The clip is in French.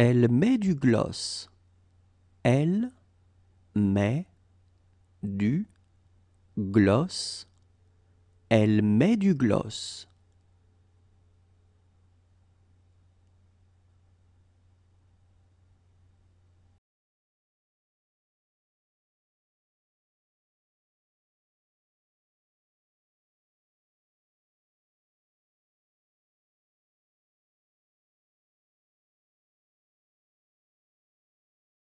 Elle met du gloss. Elle met du gloss. Elle met du gloss.